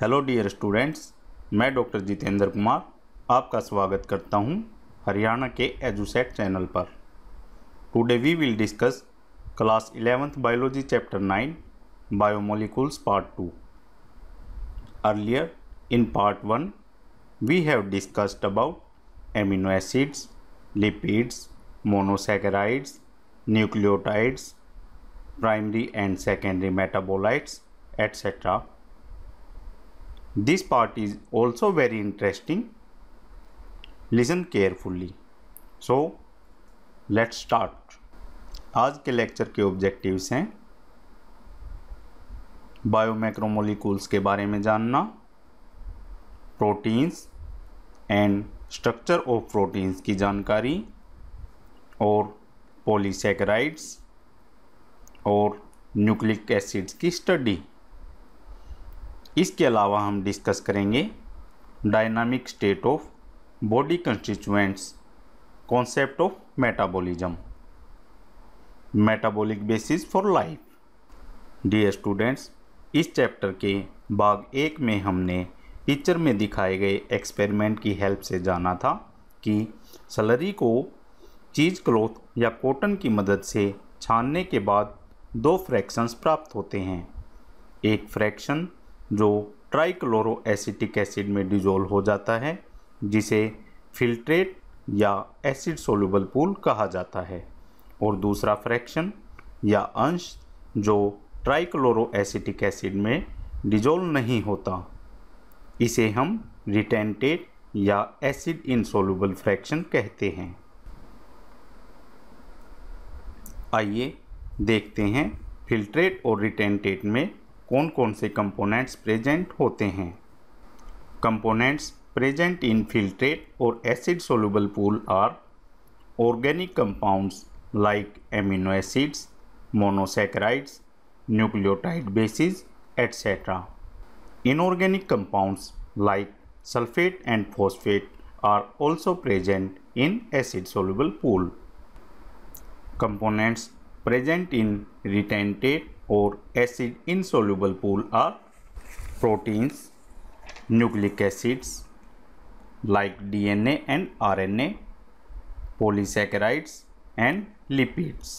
Hello dear students मैं doctor Jitendra Kumar आपका स्वागत करता हूं हरियाणा के एजुसेट चैनल पर today we will discuss class eleventh biology chapter nine biomolecules part two earlier in part one we have discussed about amino acids lipids monosaccharides nucleotides primary and secondary metabolites etcetera This part is also very interesting. Listen carefully. So, let's start आज के lecture के objectives हैं बायोमैक्रोमोलिकूल्स के बारे में जानना proteins and structure of proteins की जानकारी और पॉलीसेकेराइड्स और न्यूक्लिक एसिड्स की स्टडी इसके अलावा हम डिस्कस करेंगे dynamic state of body constituents concept of metabolism metabolic basis for life dear students इस चैप्टर के भाग एक में हमने पिक्चर में दिखाए गए एक्सपेरिमेंट की हेल्प से जाना था कि सलरी को चीज़ क्लॉथ या कॉटन की मदद से छानने के बाद दो फ्रैक्शंस प्राप्त होते हैं एक फ्रैक्शन जो ट्राइक्लोरो एसिटिक एसिड में डिजोल्व हो जाता है जिसे फिल्ट्रेट या एसिड सोल्यूबल पूल कहा जाता है और दूसरा फ्रैक्शन या अंश जो ट्राइक्लोरो एसिटिक एसिड में डिजोल्व नहीं होता इसे हम रिटेंटेड या एसिड इनसोल्यूबल फ्रैक्शन कहते हैं आइए देखते हैं फिल्ट्रेट और रिटेंटेट में कौन कौन से कंपोनेंट्स प्रेजेंट होते हैं components present in filtrate or acid soluble pool are organic compounds like amino acids monosaccharides nucleotide bases etcetera inorganic compounds like sulphate and phosphate are also present in acid soluble pool components present in retentate or acid insoluble pool are proteins nucleic acids like D DNA and R N A polysaccharides and lipids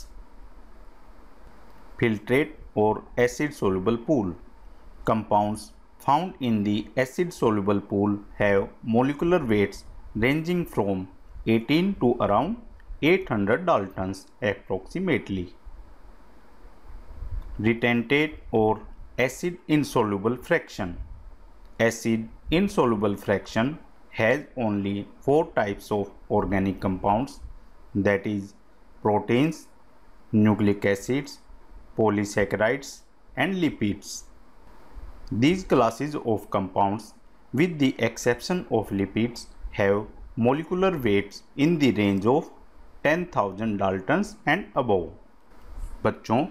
filtrate or acid soluble pool compounds found in the acid soluble pool have molecular weights ranging from 18 to around 800 hundred daltons approximately retentate or acid insoluble fraction acid insoluble fraction has only four types of organic compounds that is proteins nucleic acids polysaccharides and lipids these classes of compounds with the exception of lipids have molecular weights in the range of ten thousand daltons and above बच्चों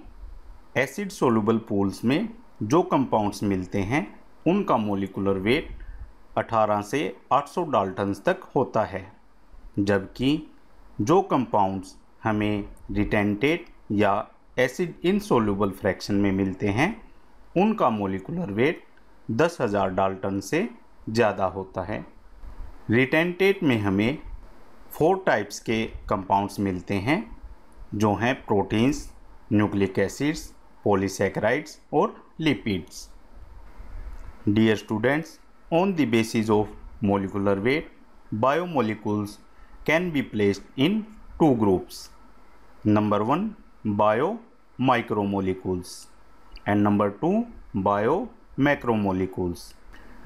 acid soluble pools में जो compounds मिलते हैं उनका molecular weight 18 से 800 Dalton's तक होता है जबकि जो कंपाउंड्स हमें रिटेंटेड या एसिड इनसोल्यूबल फ्रैक्शन में मिलते हैं उनका मोलिकुलर वेट 10,000 डाल्टन से ज़्यादा होता है रिटेंटेट में हमें फोर टाइप्स के कंपाउंड्स मिलते हैं जो हैं proteins nucleic acids polysaccharides or lipids. Dear students, on the basis of molecular weight, biomolecules can be placed in two groups. Number 1 bio molecules, and number 2 bio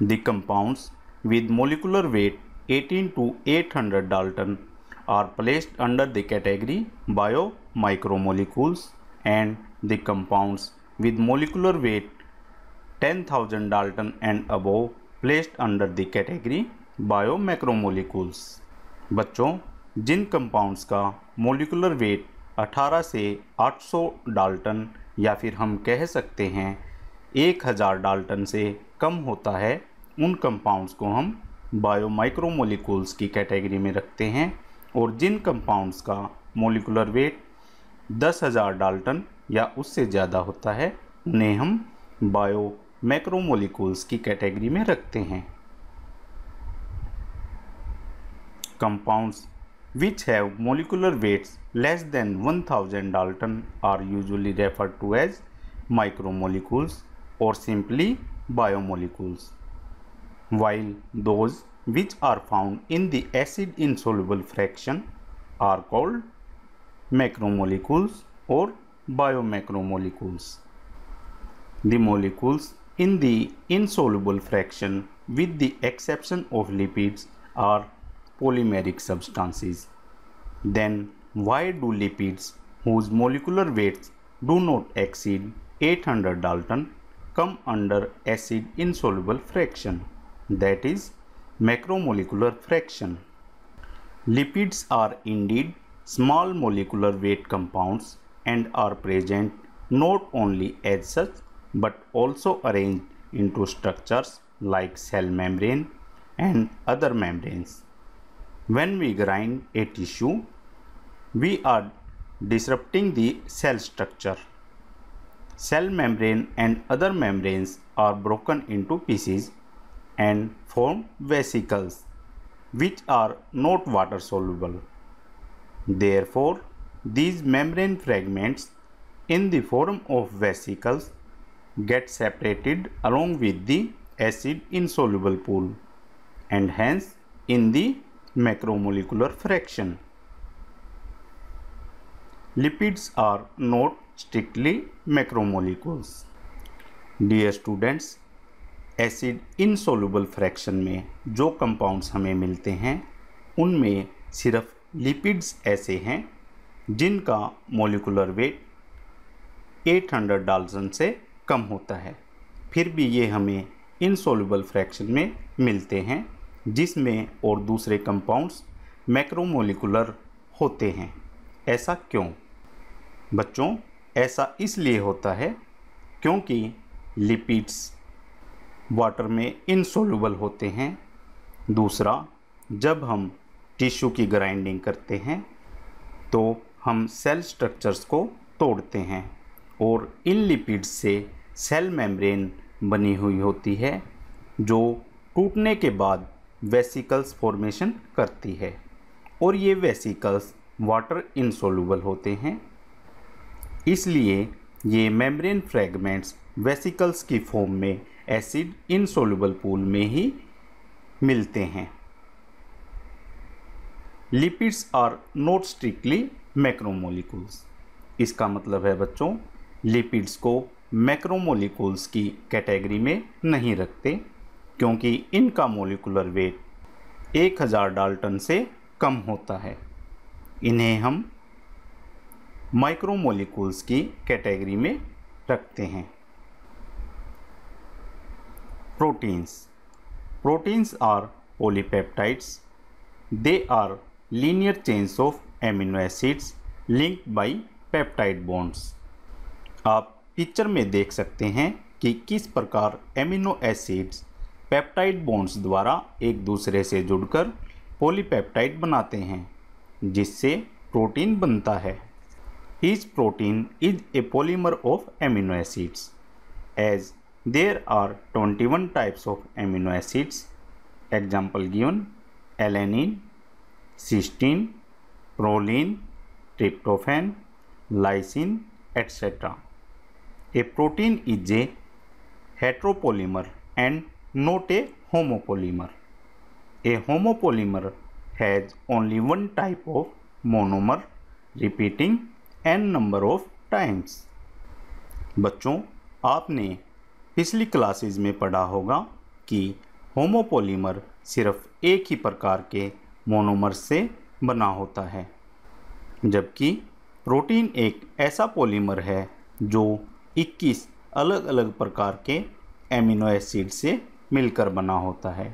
The compounds with molecular weight 18 to 800 Dalton are placed under the category biomicromolecules and the compounds with molecular weight 10,000 Dalton and above placed under the category biomacromolecules. बच्चों जिन compounds का molecular weight 18 से 800 Dalton या फिर हम कह सकते हैं 1000 डाल्टन से कम होता है उन कंपाउंड्स को हम बायोमाइक्रोमोलिकूल्स की कैटेगरी में रखते हैं और जिन कंपाउंड्स का मोलिकुलर वेट 10000 डाल्टन या उससे ज़्यादा होता है उन्हें हम बायो मैक्रोमोलिकूल्स की कैटेगरी में रखते हैं compounds which have molecular weights less than 1000 thousand dalton are usually refer to as micromolecules or simply biomolecules while those which are found in the acid insoluble fraction are called macromolecules or biomacromolecules. The molecules in the insoluble fraction with the exception of lipids are polymeric substances. Then why do lipids whose molecular weights do not exceed 800 Dalton come under acid insoluble fraction that is macromolecular fraction. Lipids are indeed small molecular weight compounds and are present not only as such but also arranged into structures like cell membrane and other membranes. When we grind a tissue, we are disrupting the cell structure. Cell membrane and other membranes are broken into pieces and form vesicles which are not water soluble. Therefore, These membrane fragments in the form of vesicles get separated along with the acid insoluble pool and hence in the macromolecular fraction. Lipids are not strictly macromolecules. Dear students acid insoluble fraction में जो compounds हमें मिलते हैं उनमें सिर्फ lipids ऐसे हैं जिनका मोलिकुलर वेट 800 डालजन से कम होता है फिर भी ये हमें इनसोल्यूबल फ्रैक्शन में मिलते हैं जिसमें और दूसरे कंपाउंड्स मैक्रोमोलिकुलर होते हैं ऐसा क्यों बच्चों ऐसा इसलिए होता है क्योंकि लिपिड्स वाटर में इनसोल्यूबल होते हैं दूसरा जब हम टिश्यू की ग्राइंडिंग करते हैं तो हम सेल स्ट्रक्चर्स को तोड़ते हैं और इन लिपिड्स से सेल मेम्ब्रेन बनी हुई होती है जो टूटने के बाद वेसिकल्स फॉर्मेशन करती है और ये वेसिकल्स वाटर इनसोल्यूबल होते हैं इसलिए ये मेम्ब्रेन फ्रेगमेंट्स वेसिकल्स की फॉर्म में एसिड इनसोल्यूबल पूल में ही मिलते हैं lipids are not strictly macromolecules इसका मतलब है बच्चों लिपिड्स को मैक्रोमोलिकुल्स की कैटेगरी में नहीं रखते क्योंकि इनका मोलिकुलर वेट 1000 डाल्टन से कम होता है इन्हें हम माइक्रोमोलिकुल्स की कैटेगरी में रखते हैं proteins proteins are polypeptides they are linear chains of amino acids link by peptide bonds आप पिक्चर में देख सकते हैं कि किस प्रकार एमिनो एसिड्स पेप्टाइड बॉन्ड्स द्वारा एक दूसरे से जुड़कर पॉलीपेप्टाइड बनाते हैं जिससे प्रोटीन बनता है इस protein is a polymer of amino acids as there are 21 types of amino acids example given alanine cysteine proline tryptophan lysine etcetera a protein is a heteropolymer and not a homopolymer a homopolymer has only one type of monomer repeating N number of times बच्चों आपने पिछली classes में पढ़ा होगा कि homopolymer सिर्फ एक ही प्रकार के मोनोमर से बना होता है जबकि प्रोटीन एक ऐसा पॉलीमर है जो 21 अलग अलग प्रकार के एमिनो एसिड से मिलकर बना होता है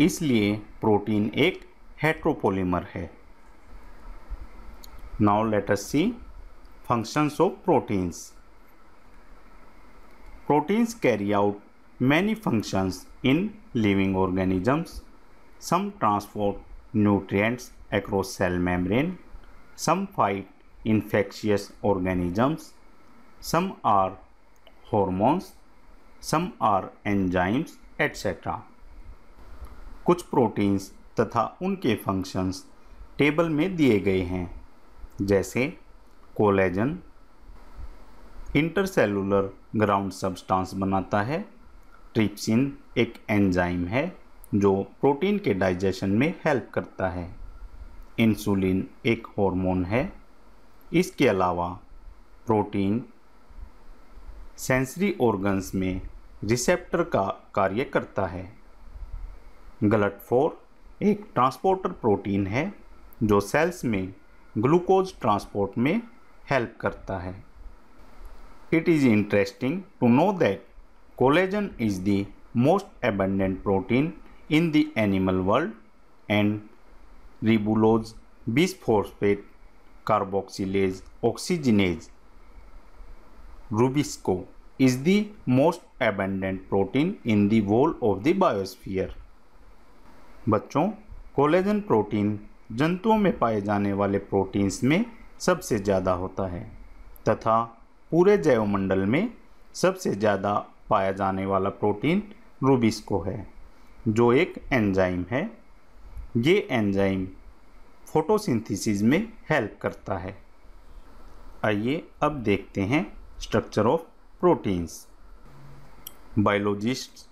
इसलिए प्रोटीन एक हेट्रोपोलीमर है now let us see functions of proteins proteins carry out many functions in living organisms some transport nutrients across cell membrane. Some fight infectious organisms. Some are hormones. Some are enzymes etc. कुछ proteins तथा उनके functions table में दिए गए हैं जैसे collagen intercellular ground substance बनाता है ट्रिप्सिन एक एंजाइम है जो प्रोटीन के डाइजेशन में हेल्प करता है इंसुलिन एक हार्मोन है इसके अलावा प्रोटीन सेंसरी ऑर्गन्स में रिसेप्टर का कार्य करता है ग्लट फोर एक ट्रांसपोर्टर प्रोटीन है जो सेल्स में ग्लूकोज ट्रांसपोर्ट में हेल्प करता है it is interesting to know that collagen is the most abundant protein in the animal world and ribulose bis phosphate carboxylase oxygenase RuBisCO is the most abundant protein in the whole of the biosphere बच्चों collagen protein जंतुओं में पाए जाने वाले proteins में सबसे ज़्यादा होता है तथा पूरे जैवमंडल में सबसे ज़्यादा पाया जाने वाला प्रोटीन रूबिस्को है जो एक एंजाइम है ये एंजाइम फोटोसिंथेसिस में हेल्प करता है आइए अब देखते हैं structure of proteins biologist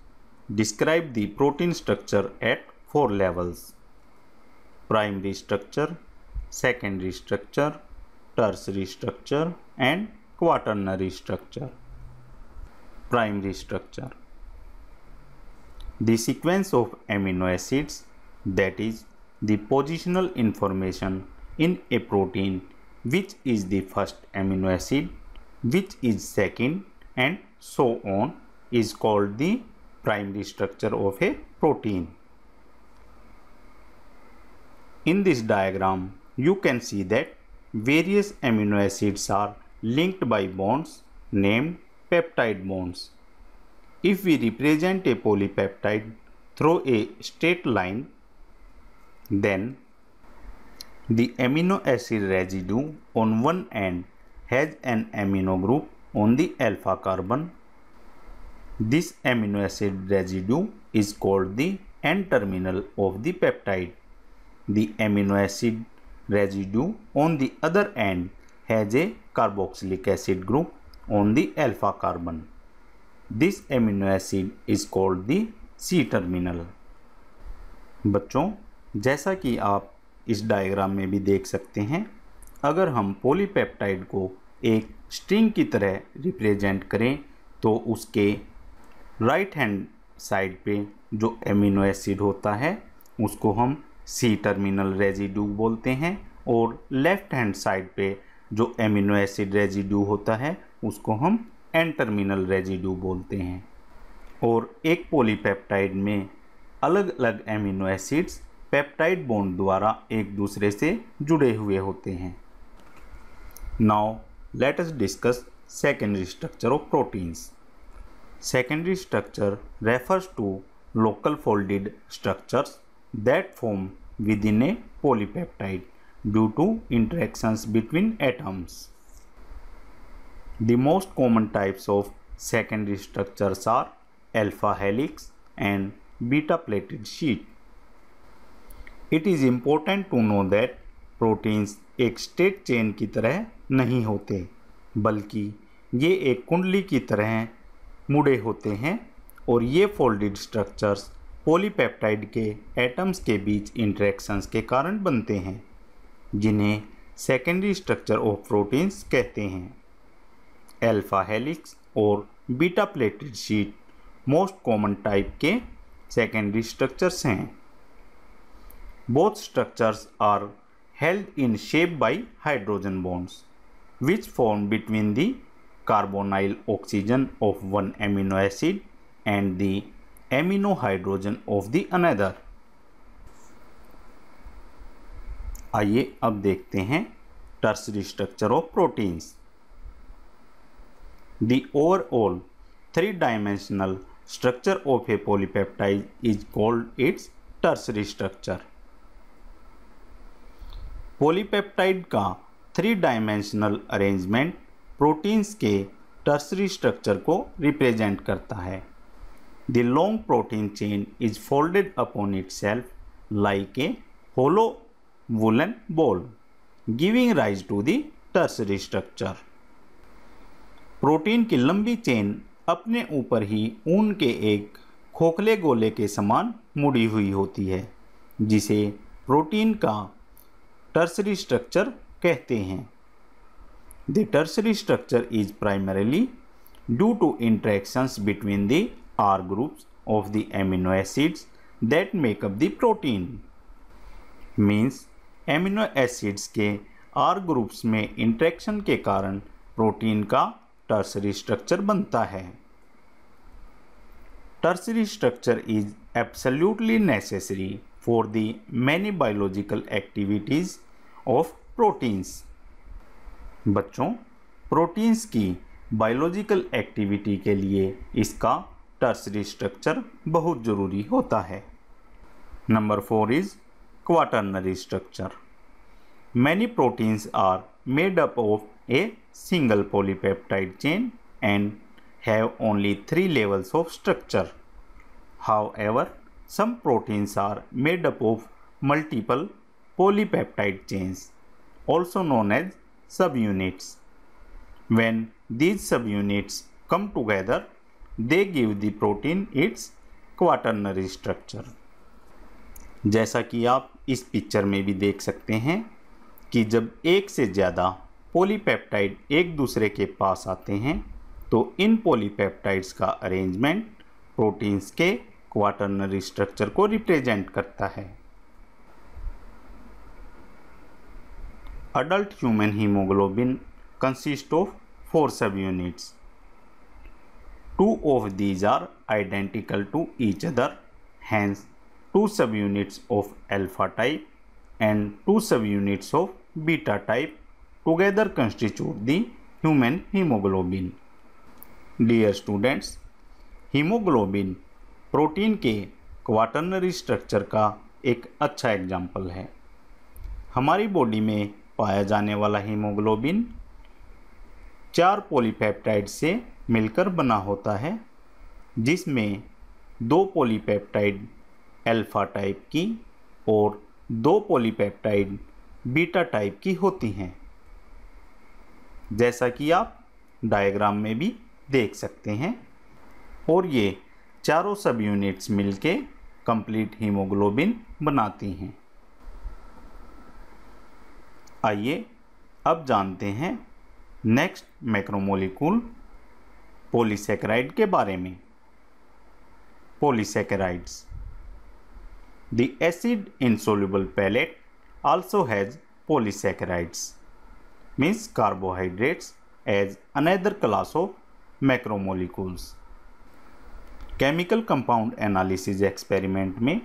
describe the protein structure at four levels primary structure secondary structure tertiary structure and quaternary structure primary structure the sequence of amino acids that is the positional information in a protein which is the first amino acid which is second and so on is called the primary structure of a protein. In this diagram you can see that various amino acids are linked by bonds named peptide bonds. If we represent a polypeptide through a straight line Then the amino acid residue on one end has an amino group on the alpha carbon. This amino acid residue is called the N-terminal of the peptide. The amino acid residue on the other end has a carboxylic acid group on the alpha carbon. This amino acid is called the C-terminal. बच्चों जैसा कि आप इस diagram में भी देख सकते हैं अगर हम पॉलीपेप्टाइड को एक स्ट्रिंग की तरह रिप्रेजेंट करें तो उसके राइट हैंड साइड पे जो एमिनो एसिड होता है उसको हम सी टर्मिनल रेजिड्यू बोलते हैं और लेफ्ट हैंड साइड पे जो एमिनो एसिड रेजिड्यू होता है उसको हम एन टर्मिनल रेजिड्यू बोलते हैं और एक पॉलीपेप्टाइड में अलग अलग एमिनो एसिड्स पेप्टाइड बॉन्ड द्वारा एक दूसरे से जुड़े हुए होते हैं now let's discuss secondary structure of proteins secondary structure refers to local folded structures that form within a polypeptide due to interactions between atoms the most common types of secondary structures are alpha helix and beta pleated sheet it is important to know that proteins एक straight chain की तरह नहीं होते बल्कि ये एक कुंडली की तरह मुड़े होते हैं और ये फोल्डेड स्ट्रक्चर्स पॉलीपेप्टाइड के एटम्स के बीच इंट्रैक्शंस के कारण बनते हैं जिन्हें सेकेंडरी स्ट्रक्चर ऑफ प्रोटीन्स कहते हैं अल्फा हेलिक्स और beta pleated sheet most common type के सेकेंडरी स्ट्रक्चर्स हैं Both structures are held in shape by hydrogen bonds which form between the carbonyl oxygen of one amino acid and the amino hydrogen of the another. आइए अब देखते हैं tertiary structure of proteins The overall three-dimensional structure of a polypeptide is called its tertiary structure. Polypeptide का three dimensional arrangement proteins के tertiary structure को represent करता है the long protein chain is folded upon itself like a hollow woollen ball giving rise to the tertiary structure protein की लंबी chain अपने ऊपर ही ऊन के एक खोखले गोले के समान मुड़ी हुई होती है जिसे प्रोटीन का टर्सरी स्ट्रक्चर कहते हैं the tertiary structure is primarily due to interactions between the R groups of the amino acids that make up the protein means amino acids के आर ग्रुप्स में इंट्रैक्शन के कारण प्रोटीन का tertiary structure बनता है tertiary structure is absolutely necessary for the many biological activities of proteins. बच्चों proteins की biological activity के लिए इसका tertiary structure बहुत ज़रूरी होता है Number four is quaternary structure. Many proteins are made up of a single polypeptide chain and have only three levels of structure. However, some proteins are made up of multiple polypeptide chains, also known as subunits. When these subunits come together, they give the protein its quaternary structure जैसा कि आप इस picture में भी देख सकते हैं कि जब एक से ज़्यादा पॉलीपेप्टाइड एक दूसरे के पास आते हैं तो इन पॉलीपेप्टाइड्स का अरेंजमेंट प्रोटीन्स के क्वाटरनरी स्ट्रक्चर को रिप्रेजेंट करता है adult human haemoglobin consist of four subunits two of these are identical to each other hence two subunits of alpha type and two subunits of beta type together constitute the human haemoglobin dear students haemoglobin protein के quaternary structure का एक अच्छा example है हमारी body में पाया जाने वाला हीमोग्लोबिन चार पॉलीपेप्टाइड से मिलकर बना होता है जिसमें दो पॉलीपेप्टाइड अल्फा टाइप की और दो पॉलीपेप्टाइड बीटा टाइप की होती हैं जैसा कि आप डायग्राम में भी देख सकते हैं और ये चारों सब यूनिट्स मिलके कंप्लीट हीमोग्लोबिन बनाती हैं आइए अब जानते हैं नेक्स्ट मैक्रोमोलिकूल पोलीसेक्राइड के बारे में polysaccharides the acid in insoluble pellet also has polysaccharides means carbohydrates as another class of macromolecules chemical compound analysis experiment में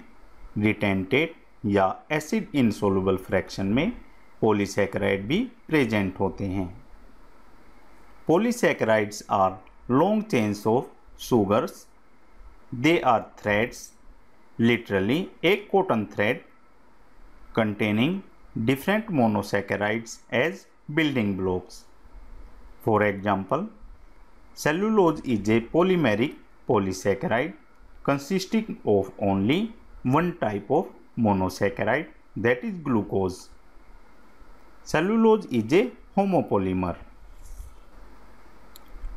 रिटेंटेड या एसिड इन इनसोलबल फ्रैक्शन में पोलीसेक्राइड भी प्रेजेंट होते हैं polysaccharides are long chains of sugars they are threads literally एक cotton thread containing different monosaccharides as building blocks for example cellulose is a polymeric polysaccharide consisting of only one type of monosaccharide that is glucose. Cellulose is a homopolymer.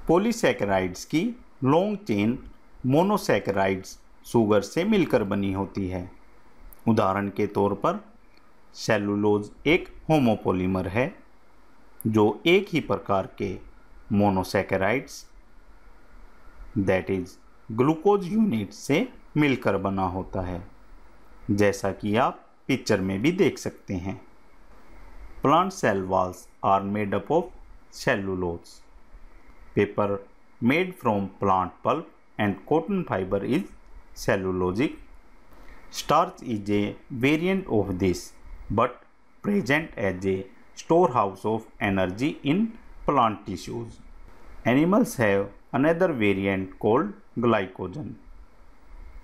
Polysaccharides की long chain monosaccharides sugar से मिलकर बनी होती है उदाहरण के तौर पर सेलुलोज एक होमोपोलीमर है जो एक ही प्रकार के monosaccharides that is glucose unit से मिलकर बना होता है जैसा कि आप पिक्चर में भी देख सकते हैं plant cell walls are made up of cellulose paper made from plant pulp and cotton fibre is cellulosic starch is a variant of this but present as a store house of energy in plant tissues animals have another variant called glycogen.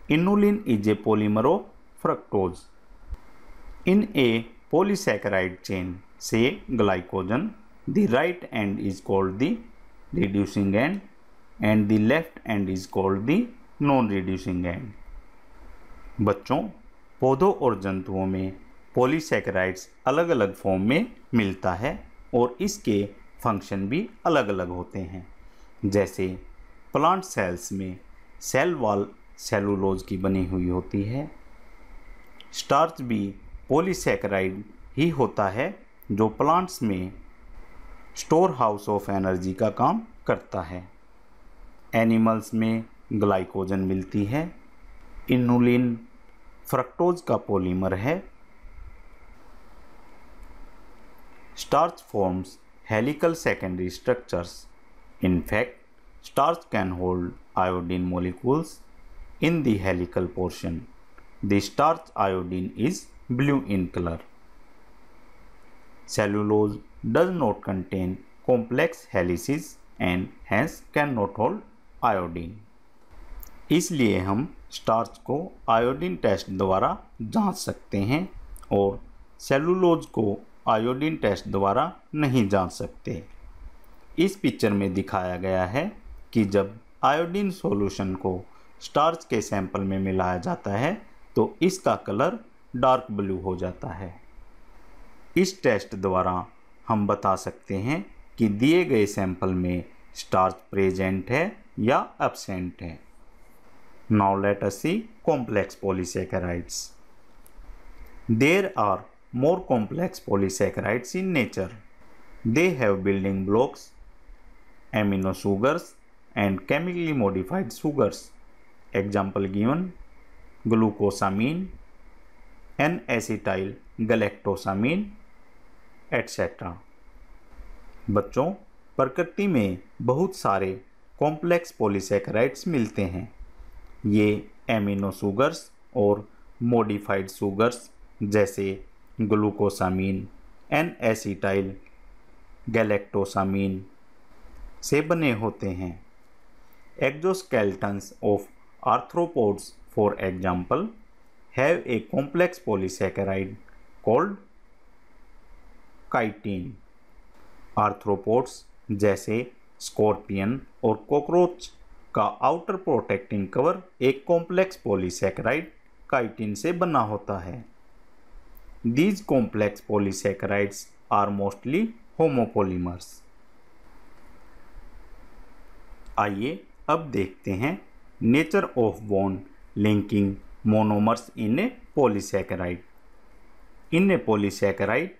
Inulin is a polymer of fructose. In a polysaccharide chain, say glycogen, the right end is called the reducing end and the left end is called the non reducing end बच्चों पौधों और जंतुओं में polysaccharides अलग अलग form में मिलता है और इसके फंक्शन भी अलग अलग होते हैं जैसे प्लांट सेल्स में सेल वॉल सेलुलोज की बनी हुई होती है स्टार्च भी पोलीसेक्राइड ही होता है जो प्लांट्स में स्टोर हाउस ऑफ एनर्जी का काम करता है एनिमल्स में ग्लाइकोजन मिलती है इनुलिन फ्रक्टोज का पॉलीमर है starch forms helical secondary structures In fact, starch can hold iodine molecules in the helical portion. The starch iodine is blue in color. Cellulose does not contain complex helices and hence cannot hold iodine. इसलिए हम starch को iodine test द्वारा जांच सकते हैं और cellulose को iodine test द्वारा नहीं जांच सकते इस पिक्चर में दिखाया गया है कि जब आयोडीन सॉल्यूशन को स्टार्च के सैंपल में मिलाया जाता है तो इसका कलर डार्क ब्लू हो जाता है इस टेस्ट द्वारा हम बता सकते हैं कि दिए गए सैंपल में स्टार्च प्रेजेंट है या एबसेंट है now let us see complex polysaccharides there are more complex polysaccharides in nature they have building blocks amino sugars and chemically modified sugars. Example given glucosamine, N-acetyl galactosamine, etc. बच्चों प्रकृति में बहुत सारे complex polysaccharides मिलते हैं ये amino sugars और modified sugars जैसे ग्लूकोसामीन एन एसिटाइल गैलेक्टोसामीन से बने होते हैं exoskeletons of arthropods for example have a complex polysaccharide called chitin arthropods जैसे स्कॉर्पियन और कॉकरोच का आउटर प्रोटेक्टिंग कवर एक कॉम्प्लेक्स पोलिसेकेराइड काइटीन से बना होता है these complex polysaccharides are mostly homopolymers आइए अब देखते हैं nature of bond linking monomers in a polysaccharide in a polysaccharide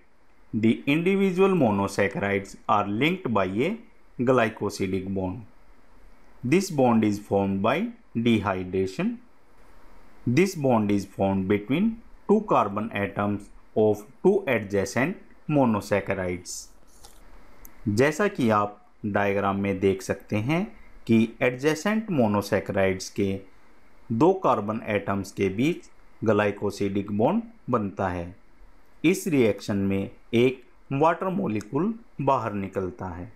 the individual मोनोसेकराइड्स are linked by a glycosidic bond this bond is form by dehydration this bond is form between two carbon atoms of two adjacent monosaccharides जैसा कि आप diagram में देख सकते हैं कि adjacent monosaccharides के दो कार्बन एटम्स के बीच ग्लाइकोसिडिक बॉन्ड बनता है इस रिएक्शन में एक वाटर मोलिकुल बाहर निकलता है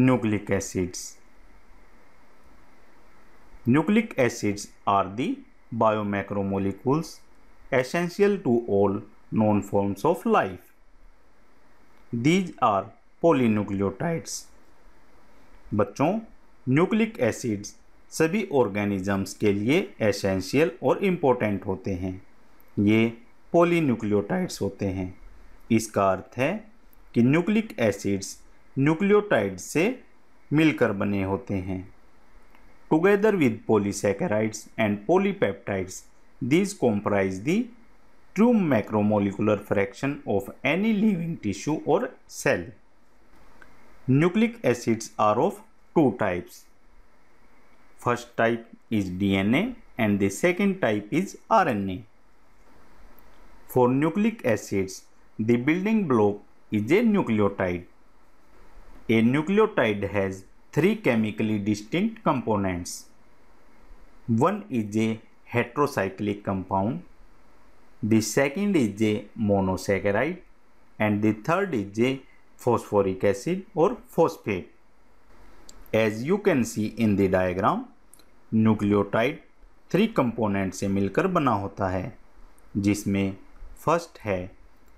nucleic acids nucleic acids are the biomacromolecules essential to all known forms of life these are polynucleotides बच्चों न्यूक्लिक एसिड्स सभी ऑर्गेनिजम्स के लिए एसेंशियल और इम्पोर्टेंट होते हैं ये पोलीन्यूक्लियोटाइड्स होते हैं इसका अर्थ है कि न्यूक्लिक एसिड्स न्यूक्लियोटाइड से मिलकर बने होते हैं together with polysaccharides and polypeptides these comprise the true macromolecular fraction of any living tissue और cell Nucleic acids are of two types. First type is DNA and the second type is RNA. For nucleic acids, the building block is a nucleotide. A nucleotide has three chemically distinct components. One is a heterocyclic compound, the second is a monosaccharide and the third is a phosphoric acid or phosphate. As you can see in the diagram, nucleotide three component से मिलकर बना होता है जिसमें first है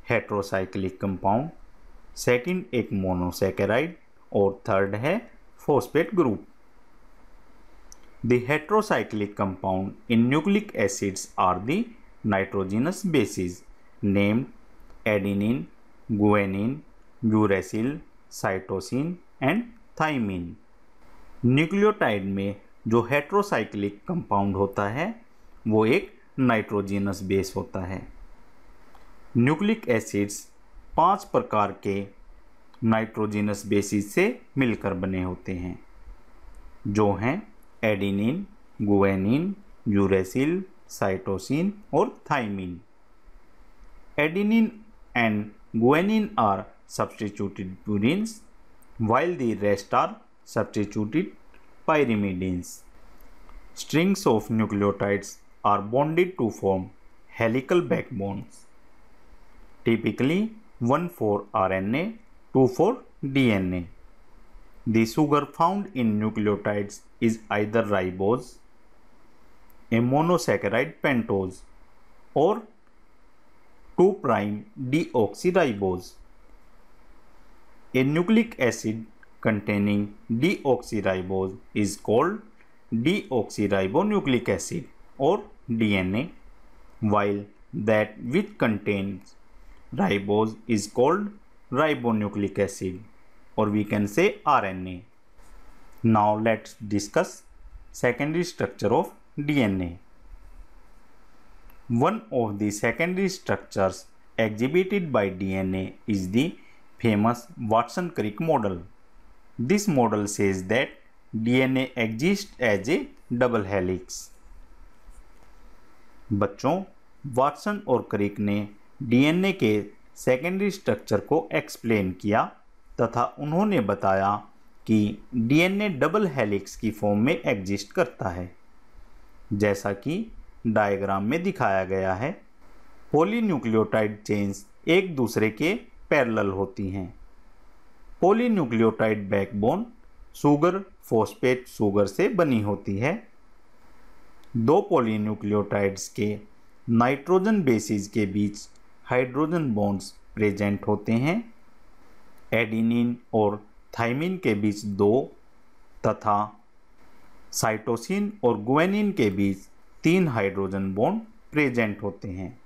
heterocyclic compound second एक monosaccharide और third है phosphate group The heterocyclic compound in nucleic acids are the nitrogenous bases named adenine, guanine, uracil cytosine and thymine nucleotide में जो हेट्रोसाइक्लिक कंपाउंड होता है वो एक नाइट्रोजिनस बेस होता है न्यूक्लिक एसिड्स पांच प्रकार के नाइट्रोजिनस बेसिस से मिलकर बने होते हैं जो हैं एडिनिन गुएनिन यूरेसिल साइटोसिन और thymine adenine and guanine are substituted purines while the rest are substituted pyrimidines. Strings of nucleotides are bonded to form helical backbones, typically one for RNA, two for DNA. The sugar found in nucleotides is either ribose, a monosaccharide pentose, or 2' deoxyribose. A nucleic acid containing deoxyribose is called deoxyribonucleic acid or DNA while that which contains ribose is called ribonucleic acid or we can say RNA. Now let's discuss secondary structure of DNA. One of the secondary structures exhibited by DNA is the famous Watson Crick model. This model says that DNA exists as a double helix. बच्चों Watson और Crick ने DNA के secondary structure को explain किया तथा उन्होंने बताया कि डीएनए डबल हेलिक्स की फॉर्म में एग्जिस्ट करता है जैसा कि डायग्राम में दिखाया गया है पोलीन्यूक्लियोटाइड चेन्स एक दूसरे के पैरल होती हैं polynucleotide backbone sugar phosphate sugar से बनी होती है दो पोलिन्यूक्लियोटाइड्स के नाइट्रोजन बेसिस के बीच हाइड्रोजन बॉन्ड्स प्रेजेंट होते हैं एडिनिन और थाइमिन के बीच दो तथा साइटोसिन और गुएनिन के बीच तीन हाइड्रोजन बॉन्ड प्रेजेंट होते हैं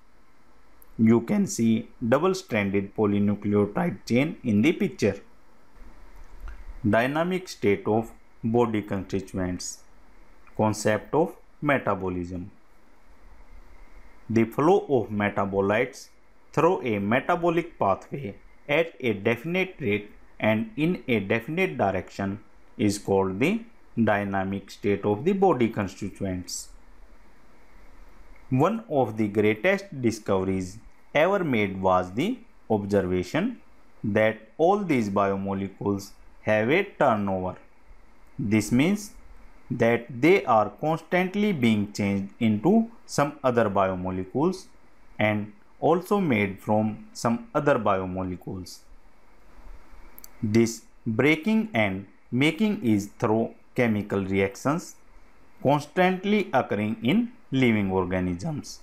You can see double-stranded polynucleotide chain in the picture. Dynamic state of body constituents. Concept of metabolism. The flow of metabolites through a metabolic pathway at a definite rate and in a definite direction is called the dynamic state of the body constituents. One of the greatest discoveries ever made was the observation that all these biomolecules have a turnover. This means that they are constantly being changed into some other biomolecules and also made from some other biomolecules. This breaking and making is through chemical reactions constantly occurring in living organisms.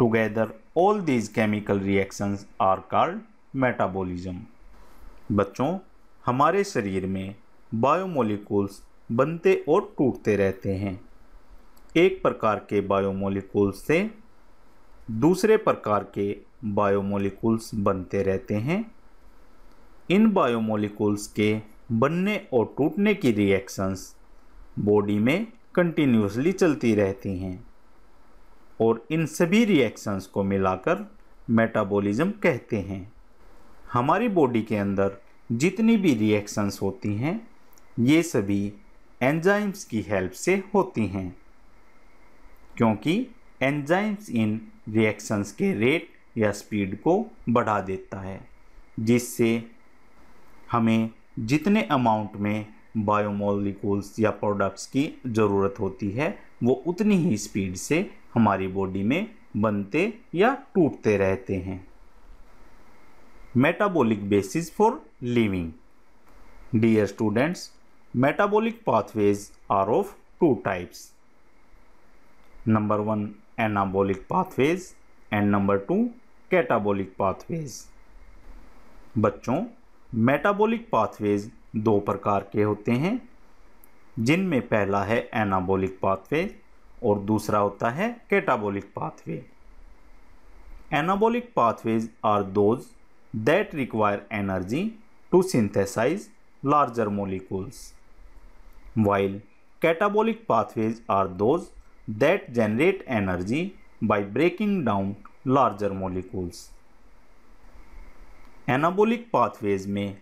Together, all these chemical reactions are called metabolism. बच्चों हमारे शरीर में बायोमोलिकूल्स बनते और टूटते रहते हैं एक प्रकार के बायोमोलिकुल्स से दूसरे प्रकार के बायोमोलिकूल्स बनते रहते हैं इन बायोमोलिकूल्स के बनने और टूटने की रिएक्शंस बॉडी में कंटिन्यूसली चलती रहती हैं और इन सभी रिएक्शंस को मिलाकर मेटाबॉलिज्म कहते हैं हमारी बॉडी के अंदर जितनी भी रिएक्शंस होती हैं ये सभी एंजाइम्स की हेल्प से होती हैं क्योंकि एंजाइम्स इन रिएक्शंस के रेट या स्पीड को बढ़ा देता है जिससे हमें जितने अमाउंट में बायोमोलिकूल्स या प्रोडक्ट्स की ज़रूरत होती है वो उतनी ही स्पीड से हमारी बॉडी में बनते या टूटते रहते हैं metabolic basis for living dear students metabolic pathways are of two types number one anabolic pathways and number two catabolic pathways बच्चों मेटाबॉलिक पाथवेज दो प्रकार के होते हैं जिनमें पहला है एनाबॉलिक पाथवेज और दूसरा होता है catabolic pathway anabolic pathways are those that require energy to synthesise larger molecules while catabolic pathways are those that generate energy by breaking down larger molecules anabolic pathways में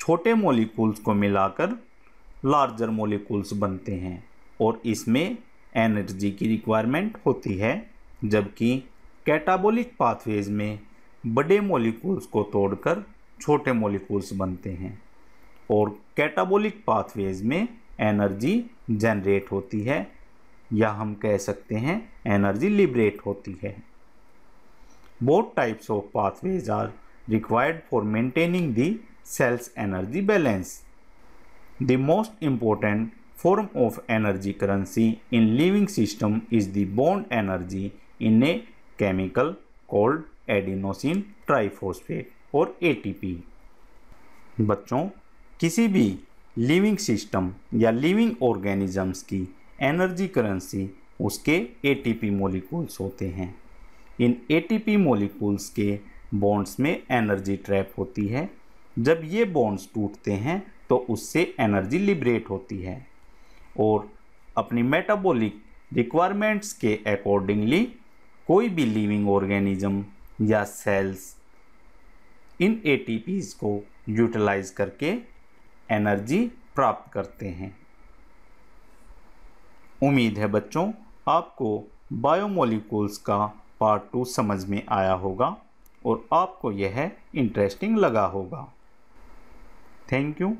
छोटे मोलिकूल्स को मिलाकर लार्जर मोलिकूल्स बनते हैं और इसमें एनर्जी की रिक्वायरमेंट होती है जबकि कैटाबॉलिक पाथवेज में बड़े मॉलिक्यूल्स को तोड़कर छोटे मॉलिक्यूल्स बनते हैं और कैटाबॉलिक पाथवेज में एनर्जी जनरेट होती है या हम कह सकते हैं एनर्जी लिबरेट होती है both types of pathways are required for maintaining the cell's energy balance the most important form of energy currency in living system is the bond energy in a chemical called adenosine triphosphate और ATP. बच्चों किसी भी living system या living organisms की energy currency उसके ATP molecules होते हैं इन एटीपी मॉलिक्यूल्स के बॉन्ड्स में एनर्जी ट्रैप होती है जब ये बॉन्ड्स टूटते हैं तो उससे एनर्जी लिबरेट होती है और अपनी मेटाबॉलिक रिक्वायरमेंट्स के अकॉर्डिंगली कोई भी लिविंग ऑर्गेनिज्म या सेल्स इन एटीपीज को यूटिलाइज करके एनर्जी प्राप्त करते हैं उम्मीद है बच्चों आपको बायोमोलिकूल्स का पार्ट टू समझ में आया होगा और आपको यह इंटरेस्टिंग लगा होगा थैंक यू